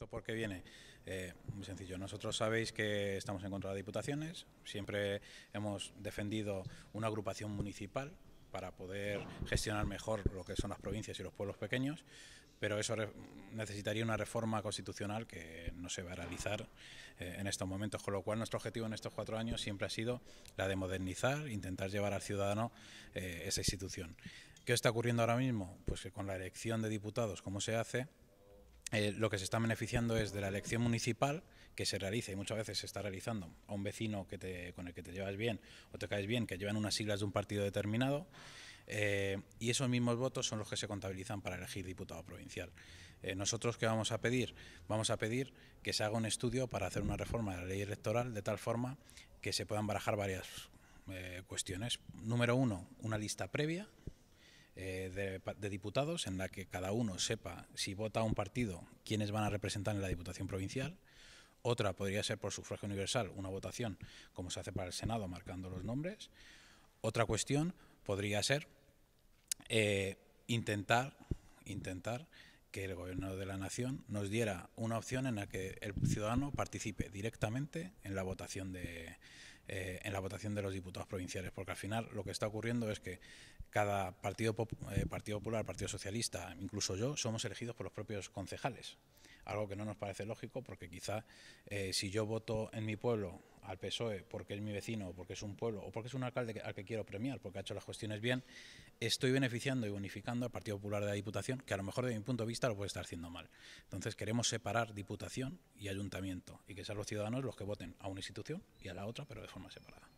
¿Esto por qué viene? Eh, muy sencillo. Nosotros sabéis que estamos en contra de diputaciones. Siempre hemos defendido una agrupación municipal para poder gestionar mejor lo que son las provincias y los pueblos pequeños, pero eso necesitaría una reforma constitucional que no se va a realizar eh, en estos momentos, con lo cual nuestro objetivo en estos cuatro años siempre ha sido la de modernizar, intentar llevar al ciudadano eh, esa institución. ¿Qué está ocurriendo ahora mismo? Pues que con la elección de diputados, ¿cómo se hace? Eh, lo que se está beneficiando es de la elección municipal que se realiza y muchas veces se está realizando a un vecino con el que te llevas bien o te caes bien, que llevan unas siglas de un partido determinado, eh, y esos mismos votos son los que se contabilizan para elegir diputado provincial. Eh, nosotros qué vamos a pedir? Vamos a pedir que se haga un estudio para hacer una reforma de la ley electoral de tal forma que se puedan barajar varias cuestiones. Número uno, una lista previa eh, de, diputados en la que cada uno sepa si vota a un partido quiénes van a representar en la Diputación Provincial. Otra podría ser por sufragio universal, una votación como se hace para el Senado, marcando los nombres. Otra cuestión podría ser eh, intentar, intentar que el Gobierno de la Nación nos diera una opción en la que el ciudadano participe directamente en la votación de, eh, en la votación de los diputados provinciales, porque al final lo que está ocurriendo es que cada partido, eh, partido Popular, Partido Socialista, incluso yo, somos elegidos por los propios concejales, algo que no nos parece lógico porque quizá eh, si yo voto en mi pueblo al PSOE porque es mi vecino, porque es un pueblo, o porque es un alcalde al que quiero premiar, porque ha hecho las cuestiones bien, estoy beneficiando y bonificando al Partido Popular de la Diputación, que a lo mejor desde mi punto de vista lo puede estar haciendo mal. Entonces queremos separar Diputación y Ayuntamiento, y que sean los ciudadanos los que voten a una institución y a la otra, pero de forma separada.